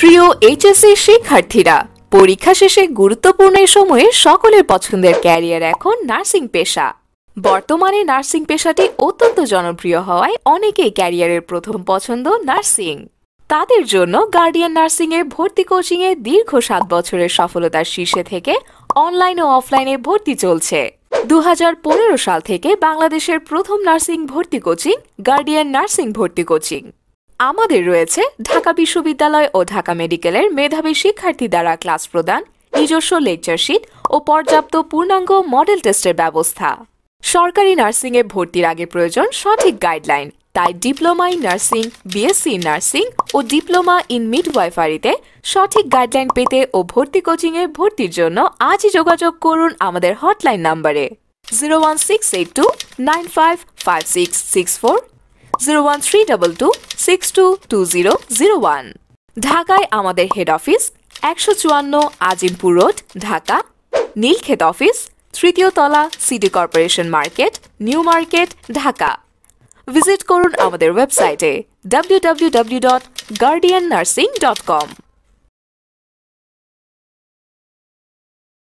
প্রিয় HSC e শিক্ষার্থীরা পরীক্ষা শেষে গুরুত্বপূর্ণ সময়ে সকলের পছন্দের ক্যারিয়ার এখন নার্সিং পেশা বর্তমানে নার্সিং পেশাটি অত্যন্ত জনপ্রিয় হওয়ায় অনেকেই ক্যারিয়ারের প্রথম পছন্দ নার্সিং তাদের জন্য গার্ডিয়ান নার্সিংয়ে ভর্তি কোচিংয়ে দীর্ঘ সাত বছরের সফলতার শীর্ষে থেকে অনলাইন ও অফলাইনে ভর্তি চলছে দু সাল থেকে বাংলাদেশের প্রথম নার্সিং ভর্তি কোচিং গার্ডিয়ান নার্সিং ভর্তি কোচিং আমাদের রয়েছে ঢাকা বিশ্ববিদ্যালয় ও ঢাকা মেডিকেলের মেধাবী শিক্ষার্থী দ্বারা ক্লাস প্রদান নিজস্ব লেকচারশিট ও পর্যাপ্ত পূর্ণাঙ্গ মডেল টেস্টের ব্যবস্থা সরকারি নার্সিংয়ে ভর্তির আগে প্রয়োজন সঠিক গাইডলাইন তাই diploma in nursing BSc nursing ও ডিপ্লোমা ইন মিডওয়াইফারিতে সঠিক গাইডলাইন পেতে ও ভর্তি কোচিংয়ে ভর্তির জন্য আজই যোগাযোগ করুন আমাদের হটলাইন নাম্বারে zero one six eight two nine five five six six four zero one two six two two zero zero one ঢাকায় আমাদের হেড অফিস একশো চুয়ান্ন আজিমপুর রোড ঢাকা নীলক্ষেত অফিস তৃতীয় তলা city corporation market new market Dhaka visit করুন আমাদের ওয়েবসাইটে W dot dot guardian nursing কম